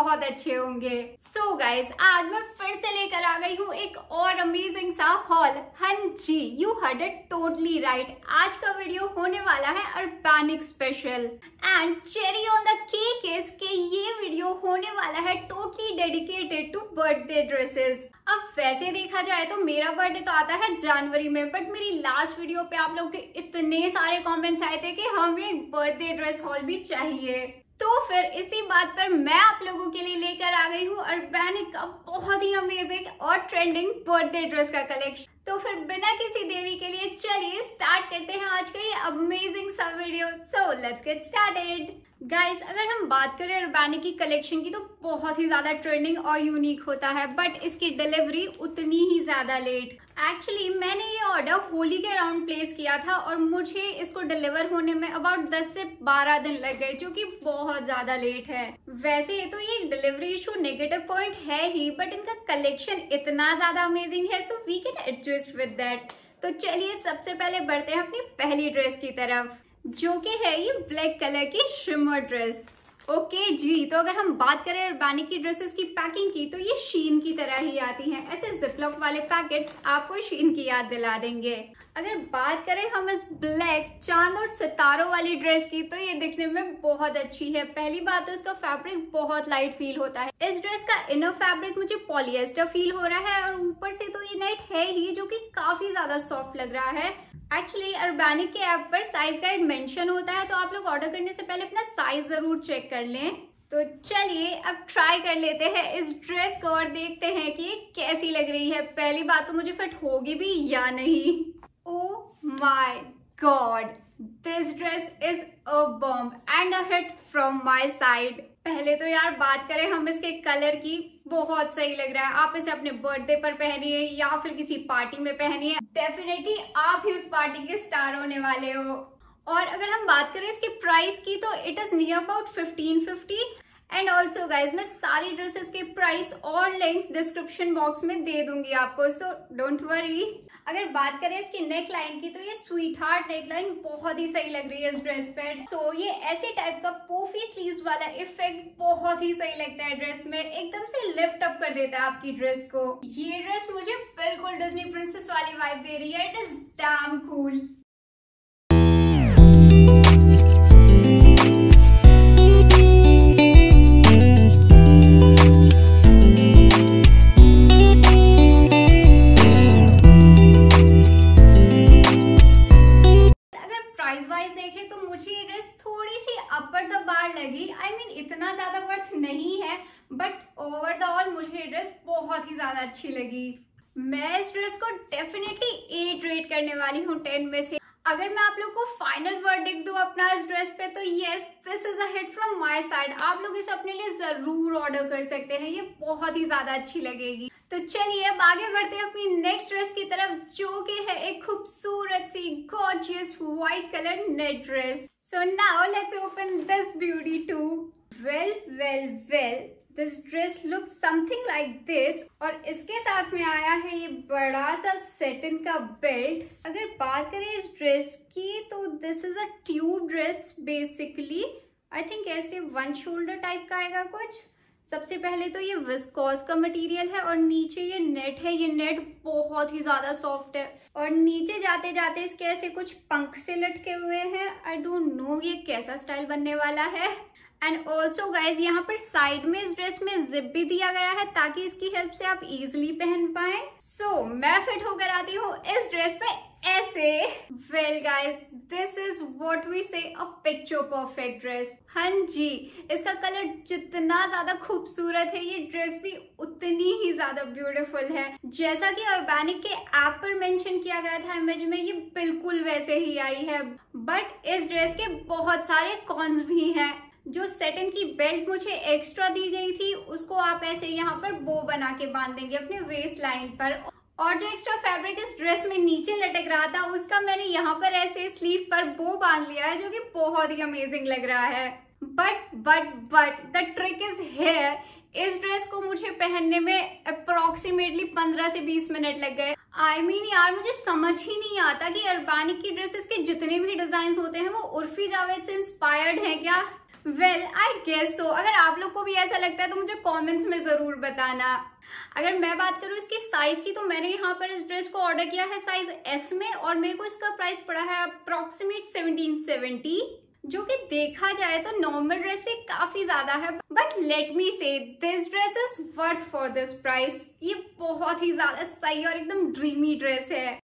बहुत अच्छे होंगे सो so गाइज आज मैं फिर से लेकर आ गई हूँ एक और अमेजिंग सा हॉल हन हाँ जी you heard it totally right आज का वीडियो होने वाला है Urbanic special and cherry on the cake is के ये वीडियो होने वाला है totally dedicated to birthday dresses अब वैसे देखा जाए तो मेरा बर्थडे तो आता है जनवरी में बट मेरी लास्ट वीडियो पे आप लोग के इतने सारे कमेंट्स आए थे कि हमें बर्थडे ड्रेस हॉल भी चाहिए तो फिर इसी बात पर मैं आप लोगों के लिए लेकर आ गई हूँ अर्बैनिक का बहुत ही अमेजिंग और ट्रेंडिंग बर्थडे ड्रेस का कलेक्शन तो फिर बिना किसी देरी के लिए चलिए स्टार्ट करते हैं आज का ये अमेजिंग सा video so let's get started guys अगर हम बात करें अरबानी की कलेक्शन की तो बहुत ही ज़्यादा ट्रेंडिंग और यूनिक होता है बट इसकी डिलीवरी उतनी ही ज़्यादा लेट एक्चुअली मैंने ये ऑर्डर होली के अराउंड प्लेस किया था और मुझे इसको डिलीवर होने में अबाउट 10 से 12 दिन लग गए जो कि बहुत ज़्यादा लेट है वैसे तो ये डिलीवरी इशू नेगेटिव पॉइंट है ही बट इनका कलेक्शन इतना ज़्यादा अमेजिंग है so we can adjust twist with that तो चलिए सबसे पहले बढ़ते हैं अपनी पहली ड्रेस की तरफ जो कि है ये ब्लैक कलर की श्रिमर ड्रेस ओके okay, जी तो अगर हम बात करें अरबानी की ड्रेसेस की पैकिंग की तो ये शीन की तरह ही आती हैं ऐसे जिपलॉक वाले पैकेट्स आपको शीन की याद दिला देंगे अगर बात करें हम इस ब्लैक चांद और सितारों वाली ड्रेस की तो ये दिखने में बहुत अच्छी है पहली बात तो इसका फैब्रिक बहुत लाइट फील होता है इस ड्रेस का इनर फैब्रिक मुझे पॉलिएस्टर फील हो रहा है और ऊपर से तो ये नेट है ही जो की काफी ज्यादा सॉफ्ट लग रहा है एक्चुअली अर्बैनिक के ऐप पर साइज गाइड मेंशन होता है तो आप लोग ऑर्डर करने से पहले अपना साइज जरूर चेक कर लें तो चलिए अब ट्राई कर लेते हैं इस ड्रेस को और देखते हैं कि कैसी लग रही है पहली बात तो मुझे फिट होगी भी या नहीं oh my god this dress is a bomb and a hit from my side पहले तो यार बात करें हम इसके कलर की बहुत सही लग रहा है आप इसे अपने बर्थडे पर पहनिए या फिर किसी पार्टी में पहनिए डेफिनेटली आप ही उस पार्टी के स्टार होने वाले हो और अगर हम बात करें इसके प्राइस की तो it is near about fifteen fifty and also guys मैं सारी ड्रेसेस के प्राइस और लिंक्स डिस्क्रिप्शन बॉक्स में दे दूंगी आपको सो डोंट वरी अगर बात करें इसकी नेक लाइन की तो ये स्वीट हार्ट नेक लाइन बहुत ही सही लग रही है इस ड्रेस पे सो so, ये ऐसे टाइप का पोफी स्लीव वाला इफेक्ट बहुत ही सही लगता है ड्रेस में एकदम से लिफ्ट अप कर देता है आपकी ड्रेस को ये ड्रेस मुझे बिल्कुल डिजनी प्रिंसेस वाली वाइफ दे रही है it is damn cool overall मुझे ये ड्रेस बहुत ही ज़्यादा अच्छी लगी मैं इस ड्रेस को डेफिनेटली एट रेट करने वाली हूँ टेन में से अगर मैं आप लोग को फाइनल वर्डिक दू अपना इस ड्रेस पे तो yes this is a hit from my side आप लोग इसे अपने लिए जरूर ऑर्डर कर सकते हैं ये बहुत ही ज्यादा अच्छी लगेगी तो चलिए अब आगे बढ़ते हैं अपनी नेक्स्ट ड्रेस की तरफ जो कि है एक खूबसूरत सी gorgeous white colour net dress so now let's open this beauty to well well well this dress look something like this और इसके साथ में आया है ये बड़ा सा सेटिन का बेल्ट अगर बात करें इस ड्रेस की तो this is a tube dress basically I think ऐसे वन शोल्डर टाइप का आएगा कुछ सबसे पहले तो ये विस्कॉस का मटेरियल है और नीचे ये नेट है ये नेट बहुत ही ज्यादा सॉफ्ट है और नीचे जाते जाते इसके ऐसे कुछ पंख से लटके हुए हैं आई डोंट नो ये कैसा स्टाइल बनने वाला है एंड ऑल्सो गाइज यहाँ पर साइड में इस ड्रेस में जिप भी दिया गया है ताकि इसकी हेल्प से आप इजिली पहन पाए सो so, मैं फिट होकर आती हूँ इस ड्रेस में ऐसे well guys this is what we say picture perfect dress हां जी इसका कलर जितना ज्यादा खूबसूरत है ये ड्रेस भी उतनी ही ज्यादा ब्यूटीफुल है जैसा कि ऑर्गेनिक के ऐप पर मेंशन किया गया था इमेज में ये बिल्कुल वैसे ही आई है बट इस ड्रेस के बहुत सारे कॉन्स भी हैं जो सेटन की बेल्ट मुझे एक्स्ट्रा दी गई थी उसको आप ऐसे यहाँ पर बो बना के बांध देंगे अपने वेस्ट लाइन पर और जो एक्स्ट्रा फैब्रिक इस ड्रेस में नीचे लटक रहा था उसका मैंने यहाँ पर ऐसे स्लीव पर बो बांध लिया है जो कि बहुत ही अमेजिंग लग रहा है but but but the trick is here इस ड्रेस को मुझे पहनने में अप्रोक्सीमेटली 15 से 20 मिनट लग गए आई I मीन mean, यार मुझे समझ ही नहीं आता कि अरबानी की ड्रेसेस के जितने भी डिजाइन होते हैं वो उर्फी जावेद से इंस्पायर्ड है क्या वेल आई गेस सो अगर आप लोग को भी ऐसा लगता है तो मुझे कॉमेंट्स में ज़रूर बताना अगर मैं बात करूँ इसकी साइज़ की तो मैंने यहाँ पर इस ड्रेस को ऑर्डर किया है साइज़ एस में और मेरे को इसका प्राइस पड़ा है अप्रोक्सीमेट सेवनटीन सेवेंटी जो कि देखा जाए तो नॉर्मल ड्रेस से काफी ज्यादा है but let me say this dress is worth for this price ये बहुत ही ज्यादा सही और एकदम ड्रीमी ड्रेस है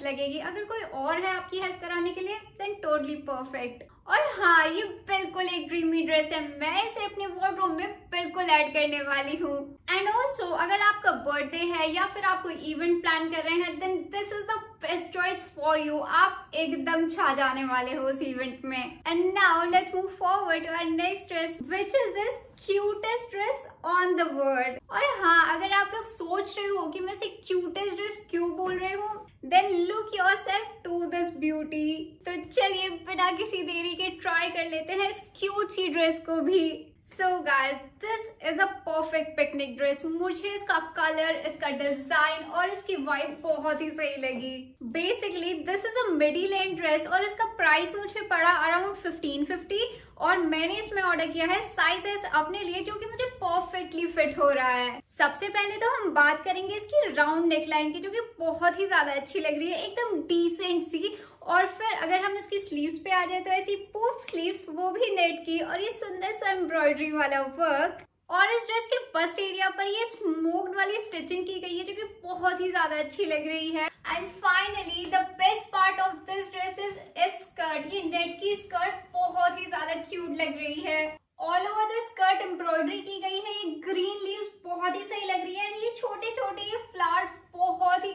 हेल्प लगेगी अगर कोई और है आपकी हेल्प कराने के लिए देन टोटली परफेक्ट और हाँ ये बिल्कुल एक ड्रीमी ड्रेस है मैं इसे अपने वार्ड्रोब में बिल्कुल ऐड करने वाली हूँ एंड ऑल्सो अगर आपका बर्थडे है या फिर आप कोई इवेंट प्लान कर रहे हैं then this is the best choice for you आप एकदम छा जाने वाले हो उस इवेंट में and now let's move forward to our next dress which is this cutest dress on the world और हाँ अगर आप लोग सोच रहे हो कि मैं इसे क्यूटेस्ट ड्रेस क्यों बोल रही हूँ then look yourself to this beauty तो चलिए बिना किसी देरी के ट्राई कर लेते हैं इस क्यूट सी ड्रेस को भी so guys this is a perfect picnic dress मुझे इसका कलर इसका डिजाइन और इसकी वाइब बहुत ही सही लगी basically this is a middle and dress और इसका प्राइस मुझे पड़ा अराउंड फिफ्टीन फिफ्टी और मैंने इसमें ऑर्डर किया है साइजेस अपने लिए जो कि मुझे परफेक्टली फिट हो रहा है सबसे पहले तो हम बात करेंगे इसकी राउंड नेकलाइन की जो कि बहुत ही ज्यादा अच्छी लग रही है एकदम डिसेंट सी और फिर अगर हम इसकी स्लीव्स पे आ जाए तो ऐसी पूफ स्लीव्स वो भी नेट की और ये सुंदर सा एम्ब्रॉयडरी वाला वर्क और इस ड्रेस के फर्स्ट एरिया पर ये स्मोक्ड वाली स्टिचिंग की गई है जो कि बहुत ही ज्यादा अच्छी लग रही है and finally the best part of this dress is its skirt ये नेट की स्कर्ट बहुत ही ज्यादा क्यूट लग रही है all over the skirt embroidery की गई है ये ग्रीन लीव्स बहुत ही सही लग रही है एंड ये छोटे छोटे ये फ्लावर्स बहुत ही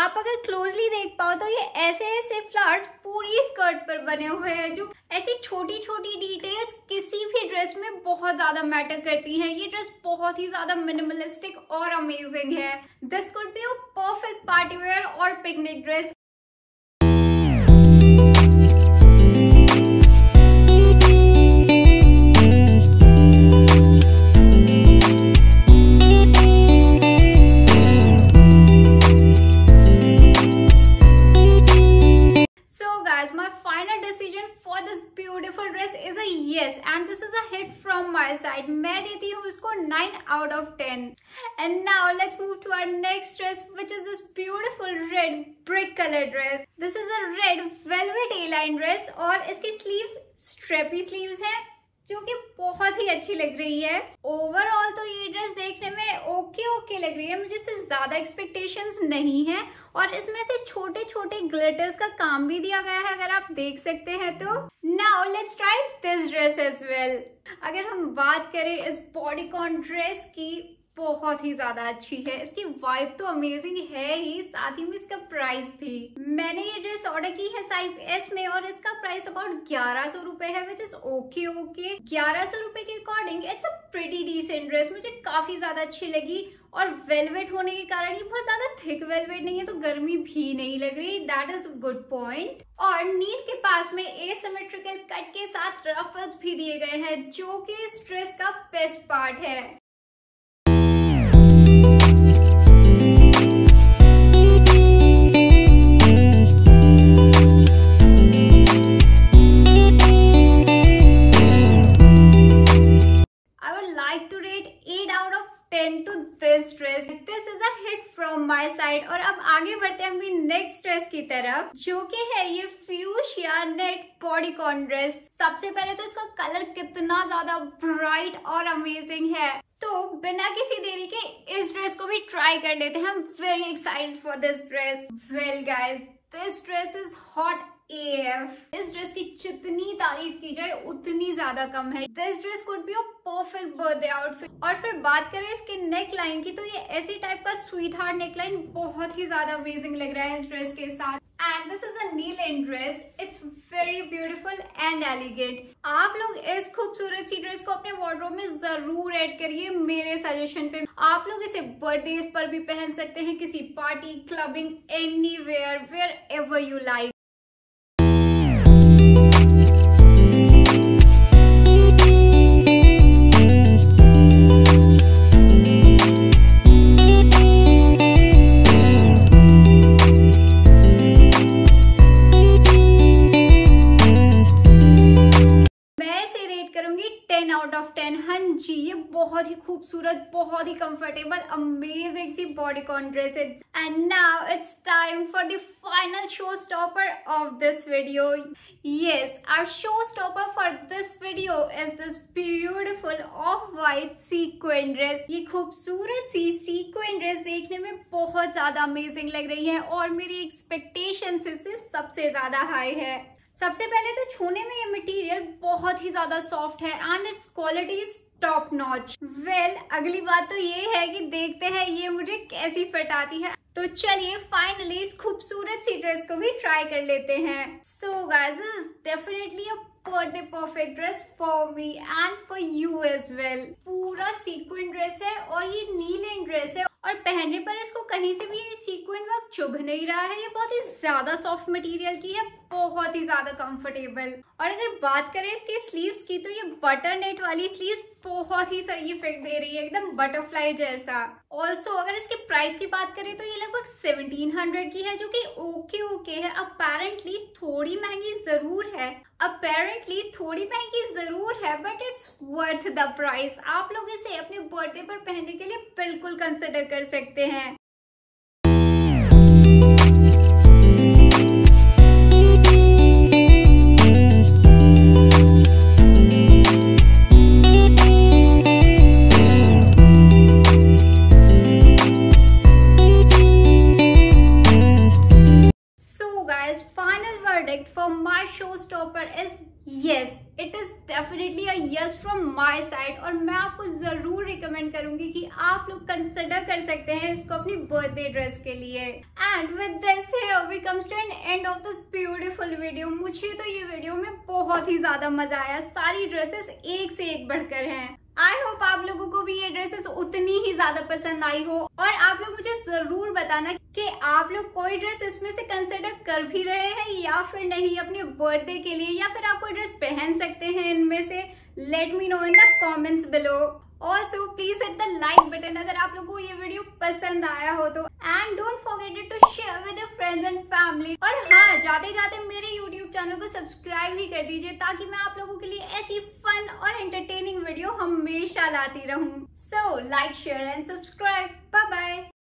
आप अगर क्लोजली देख पाओ तो ये ऐसे ऐसे फ्लावर्स पूरी स्कर्ट पर बने हुए हैं जो ऐसी छोटी छोटी डिटेल्स किसी भी ड्रेस में बहुत ज़्यादा मैटर करती हैं ये ड्रेस बहुत ही ज़्यादा मिनिमलिस्टिक और अमेजिंग है this could be a perfect party wear और picnic dress our next dress which is this beautiful red brick color dress. This is a red velvet A-line dress aur iski sleeves strappy sleeves hain जो कि बहुत ही अच्छी लग रही है overall तो ये ड्रेस देखने में ओके ओके लग रही है मुझे इससे ज़्यादा एक्सपेक्टेशंस नहीं है और इसमें से छोटे छोटे ग्लिटर्स का काम भी दिया गया है अगर आप देख सकते हैं तो now let's try this dress as well अगर हम बात करें इस बॉडीकॉन ड्रेस की बहुत ही ज्यादा अच्छी है इसकी वाइब तो अमेजिंग है ही साथ ही में इसका प्राइस भी मैंने ये ड्रेस ऑर्डर की है साइज एस में और इसका प्राइस अबाउट ग्यारह सौ रूपए है विच इज ओके ओके ग्यारह सौ रूपए के according it's a pretty decent dress मुझे काफी ज्यादा अच्छी लगी और वेलवेट होने के कारण ये बहुत ज्यादा थिक वेलवेट नहीं है तो गर्मी भी नहीं लग रही दैट इज गुड पॉइंट और नीज के पास में एसिमेट्रिकल कट के साथ रफल्स भी दिए गए हैं जो कि इस ड्रेस का बेस्ट पार्ट है into this dress. This is a hit from my side. और अब आगे बढ़ते हैं अपनी नेक्स्ट ड्रेस की तरफ जो कि है ये fuchsia नेट bodycon ड्रेस सबसे पहले तो इसका कलर कितना ज्यादा ब्राइट और अमेजिंग है तो बिना किसी देरी के इस ड्रेस को भी ट्राई कर लेते हैं I am very excited for this dress well guys this dress is hot F इस ड्रेस की जितनी तारीफ की जाए उतनी ज्यादा कम है this dress could be perfect birthday outfit और फिर बात करें इसके नेक लाइन की तो ये ऐसी टाइप का स्वीट हार्ट नेक लाइन बहुत ही ज्यादा अमेजिंग लग रहा है इस ड्रेस के साथ and this is all and dress it's very beautiful and elegant आप लोग इस खूबसूरत सी ड्रेस को अपने वॉर्ड्रोब में जरूर एड करिए मेरे सजेशन पे आप लोग इसे बर्थडे पर भी पहन सकते हैं किसी party clubbing anywhere wherever you like बहुत ही खूबसूरत बहुत ही कंफर्टेबल अमेजिंग सी bodycon dress and now it's time for the final showstopper of this video our showstopper for this video is this beautiful off white sequin dress ये खूबसूरत सी sequin dress देखने में बहुत ज्यादा amazing लग रही है और मेरी एक्सपेक्टेशन इससे सबसे ज्यादा हाई है सबसे पहले तो छूने में ये मटेरियल बहुत ही ज्यादा सॉफ्ट है and its quality is top notch well अगली बात तो ये है कि देखते हैं ये मुझे कैसी फिट आती है तो चलिए फाइनली इस खूबसूरत सी ड्रेस को भी ट्राई कर लेते हैं so guys is definitely a perfect dress for me and for you as well पूरा sequin ड्रेस है और ये नीलिन ड्रेस है और पहनने पर इसको कहीं से भी ये सीक्वेंट वर्क चुभ नहीं रहा है ये बहुत ही ज़्यादा सॉफ्ट मटेरियल की है बहुत ही ज़्यादा कंफर्टेबल और अगर बात करें इसकी स्लीव्स की तो ये बटर नेट वाली स्लीव्स बहुत ही सही इफेक्ट दे रही है एकदम बटरफ्लाई जैसा ऑल्सो अगर इसके प्राइस की बात करें तो ये लगभग सेवनटीन हंड्रेड की है जो कि ओके ओके है अपेरेंटली थोड़ी महंगी ज़रूर है अपेरेंटली थोड़ी महंगी ज़रूर है but it's worth the price आप लोग इसे अपने बर्थडे पर पहनने के लिए बिल्कुल कंसिडर कर सकते हैं कंसिडर कर सकते हैं इसको अपनी बर्थडे ड्रेस के लिए and with this we comes to an end of this beautiful video मुझे तो ये वीडियो में बहुत ही ज्यादा मजा आया सारी ड्रेसेस एक से एक बढ़कर हैं आई होप आप लोगों को भी ये ड्रेसेस उतनी ही ज्यादा पसंद आई हो और आप लोग मुझे जरूर बताना कि आप लोग कोई ड्रेस इसमें से कंसिडर कर भी रहे हैं या फिर नहीं अपने बर्थडे के लिए या फिर आप कोई ड्रेस पहन सकते हैं इनमें से let me know in the comments below also please hit the like button अगर आप लोगों को ये वीडियो पसंद आया हो तो and don't forget it to share with friends and family और हाँ जाते जाते मेरे यूट्यूब चैनल को सब्सक्राइब भी कर दीजिए ताकि मैं आप लोगों के लिए ऐसी फन और एंटरटेनिंग वीडियो हमेशा लाती रहूँ so like share and subscribe bye bye